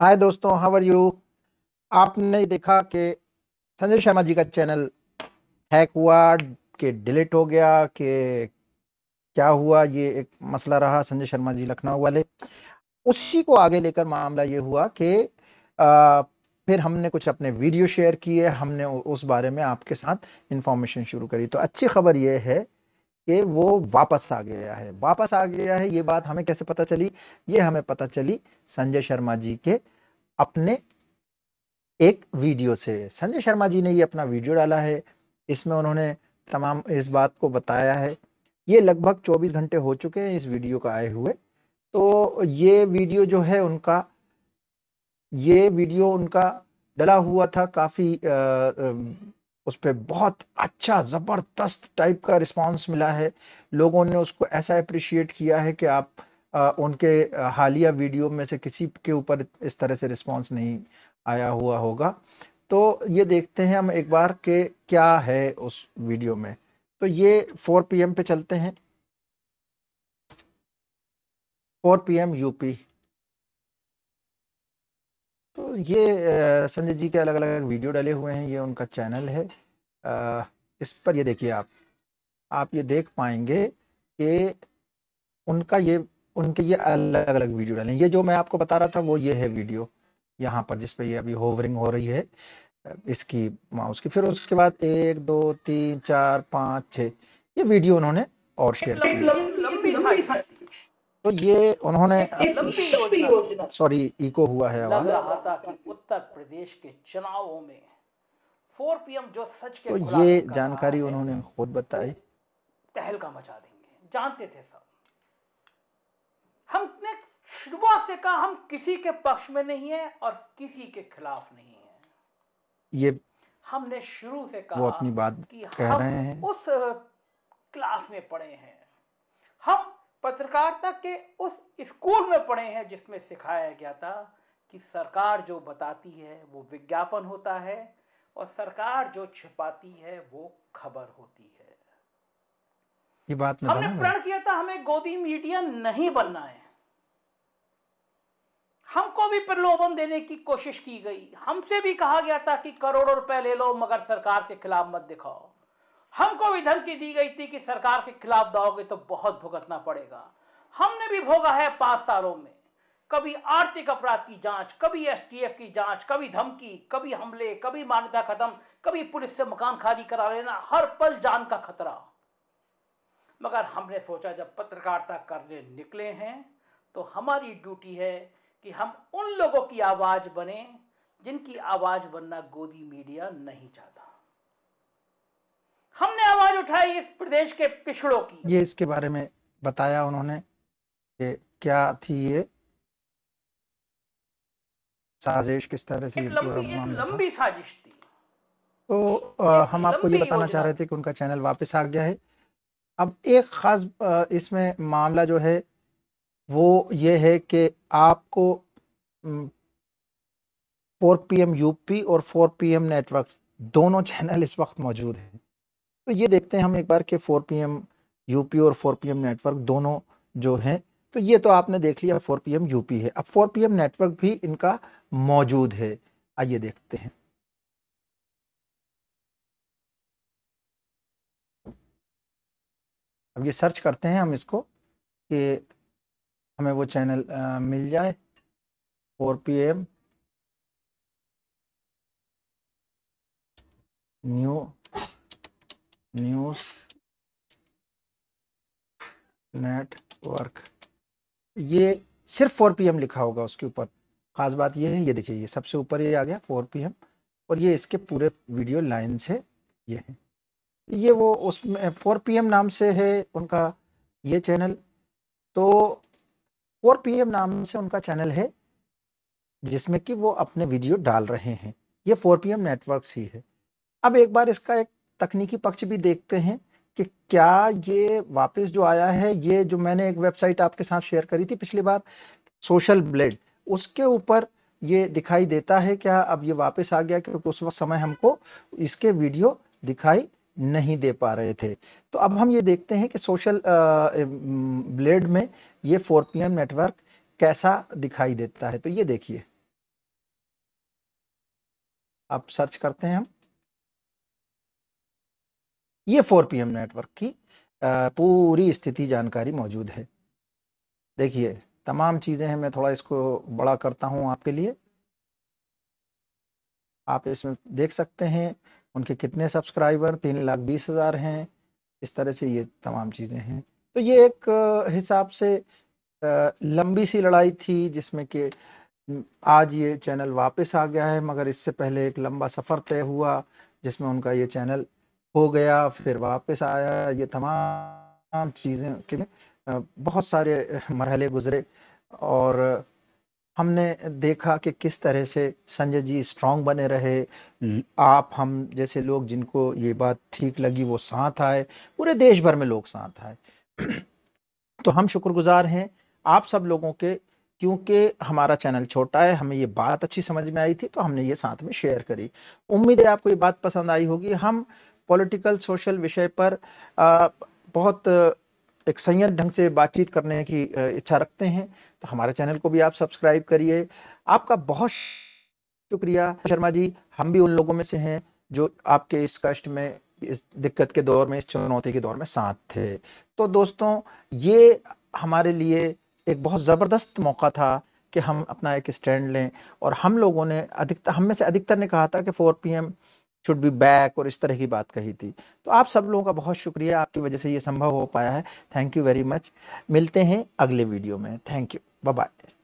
हाय दोस्तों how are you आपने देखा कि संजय शर्मा जी का चैनल हैक हुआ कि डिलीट हो गया कि क्या हुआ ये एक मसला रहा संजय शर्मा जी लखनऊ वाले उसी को आगे लेकर मामला ये हुआ कि फिर हमने कुछ अपने वीडियो शेयर किए हमने उस बारे में आपके साथ इन्फॉर्मेशन शुरू करी तो अच्छी खबर ये है कि वो वापस आ गया है वापस आ गया है ये बात हमें कैसे पता चली ये हमें पता चली संजय शर्मा जी के अपने एक वीडियो से संजय शर्मा जी ने ये अपना वीडियो डाला है इसमें उन्होंने तमाम इस बात को बताया है ये लगभग 24 घंटे हो चुके हैं इस वीडियो का आए हुए तो ये वीडियो जो है उनका ये वीडियो उनका डला हुआ था काफ़ी उस पर बहुत अच्छा ज़बरदस्त टाइप का रिस्पांस मिला है लोगों ने उसको ऐसा अप्रिशिएट किया है कि आप आ, उनके हालिया वीडियो में से किसी के ऊपर इस तरह से रिस्पांस नहीं आया हुआ होगा तो ये देखते हैं हम एक बार के क्या है उस वीडियो में तो ये 4 पीएम पे चलते हैं 4 पीएम यूपी तो ये संजय जी के अलग अलग वीडियो डले हुए हैं ये उनका चैनल है इस पर ये देखिए आप आप ये देख पाएंगे कि उनका ये उनके ये अलग अलग वीडियो डालें ये जो मैं आपको बता रहा था वो ये है वीडियो यहाँ पर जिसपे ये अभी होवरिंग हो रही है इसकी माउस की फिर उसके बाद एक दो तीन चार पाँच छः ये वीडियो उन्होंने और शेयर की तो ये उन्होंने सॉरी इको हुआ है कि उत्तर प्रदेश के चुनावों में 4 पीएम जो सच के तो ये जानकारी उन्होंने खुद बताई तहलका मचा देंगे जानते थे सब हमने शुरुआत से कहा हम किसी के पक्ष में नहीं है और किसी के खिलाफ नहीं है ये हमने शुरू से कहा वो अपनी बात कह रहे हैं उस क्लास में पढ़े हैं हम पत्रकारिता के उस स्कूल में पढ़े हैं जिसमें सिखाया गया था कि सरकार जो बताती है वो विज्ञापन होता है और सरकार जो छिपाती है वो खबर होती है ये बात हमने प्रण किया था हमें गोदी मीडिया नहीं बनना है हमको भी प्रलोभन देने की कोशिश की गई हमसे भी कहा गया था कि करोड़ों रुपए ले लो मगर सरकार के खिलाफ मत दिखाओ हमको भी धमकी दी गई थी कि सरकार के खिलाफ दाओगे तो बहुत भुगतना पड़ेगा हमने भी भोगा है पांच सालों में कभी आर्थिक अपराध की जांच कभी एसटीएफ की जांच कभी धमकी कभी हमले कभी मान्यता खत्म कभी पुलिस से मकान खाली करा लेना हर पल जान का खतरा मगर हमने सोचा जब पत्रकारिता करने निकले हैं तो हमारी ड्यूटी है कि हम उन लोगों की आवाज बने जिनकी आवाज बनना गोदी मीडिया नहीं चाहता आवाज उठाई इस प्रदेश के पिछड़ों की ये इसके बारे में बताया उन्होंने कि क्या थी ये साजिश किस तरह से लंबी, लंबी साजिश थी तो आ, हम आपको ये बताना चाह रहे थे कि उनका चैनल वापस आ गया है अब एक ख़ास इसमें मामला जो है वो ये है कि आपको 4 पीएम यूपी और 4 पीएम नेटवर्क्स दोनों चैनल इस वक्त मौजूद हैं तो ये देखते हैं हम एक बार कि 4 एम यूपी और 4 एम नेटवर्क दोनों जो हैं तो ये तो आपने देख लिया 4 एम यूपी है अब 4 एम नेटवर्क भी इनका मौजूद है आइए देखते हैं अब ये सर्च करते हैं हम इसको कि हमें वो चैनल आ, मिल जाए 4 एम न्यू न्यूज नेटवर्क ये सिर्फ 4 पीएम लिखा होगा उसके ऊपर खास बात ये है ये देखिए ये सबसे ऊपर ये आ गया 4 पीएम और ये इसके पूरे वीडियो लाइन से ये है ये वो उसमें 4 पीएम नाम से है उनका ये चैनल तो 4 पीएम नाम से उनका चैनल है जिसमें कि वो अपने वीडियो डाल रहे हैं ये 4 पीएम नेटवर्क ही है अब एक बार इसका एक तकनीकी पक्ष भी देखते हैं कि क्या ये वापस जो आया है ये जो मैंने एक वेबसाइट आपके साथ शेयर करी थी पिछली बार सोशल ब्लेड उसके ऊपर ये दिखाई देता है क्या अब ये वापस आ गया क्योंकि उस वक्त समय हमको इसके वीडियो दिखाई नहीं दे पा रहे थे तो अब हम ये देखते हैं कि सोशल ब्लेड में ये फोर पी नेटवर्क कैसा दिखाई देता है तो ये देखिए अब सर्च करते हैं हम ये फोर पी नेटवर्क की पूरी स्थिति जानकारी मौजूद है देखिए तमाम चीज़ें हैं मैं थोड़ा इसको बड़ा करता हूँ आपके लिए आप इसमें देख सकते हैं उनके कितने सब्सक्राइबर तीन लाख बीस हज़ार हैं इस तरह से ये तमाम चीज़ें हैं तो ये एक हिसाब से लंबी सी लड़ाई थी जिसमें कि आज ये चैनल वापस आ गया है मगर इससे पहले एक लंबा सफ़र तय हुआ जिसमें उनका ये चैनल हो गया फिर वापस आया ये तमाम चीज़ें के बहुत सारे मरहले गुजरे और हमने देखा कि किस तरह से संजय जी स्ट्रांग बने रहे आप हम जैसे लोग जिनको ये बात ठीक लगी वो साथ आए पूरे देश भर में लोग साथ आए तो हम शुक्रगुजार हैं आप सब लोगों के क्योंकि हमारा चैनल छोटा है हमें ये बात अच्छी समझ में आई थी तो हमने ये साथ में शेयर करी उम्मीद है आपको ये बात पसंद आई होगी हम पॉलिटिकल सोशल विषय पर बहुत एक संयत ढंग से बातचीत करने की इच्छा रखते हैं तो हमारे चैनल को भी आप सब्सक्राइब करिए आपका बहुत शुक्रिया शर्मा जी हम भी उन लोगों में से हैं जो आपके इस कष्ट में इस दिक्कत के दौर में इस चुनौती के दौर में साथ थे तो दोस्तों ये हमारे लिए एक बहुत ज़बरदस्त मौका था कि हम अपना एक स्टैंड लें और हम लोगों ने अधिकतर हम में से अधिकतर ने कहा था कि four P should be back और इस तरह की बात कही थी तो आप सब लोगों का बहुत शुक्रिया आपकी वजह से ये संभव हो पाया है थैंक यू वेरी मच मिलते हैं अगले वीडियो में थैंक यू बाय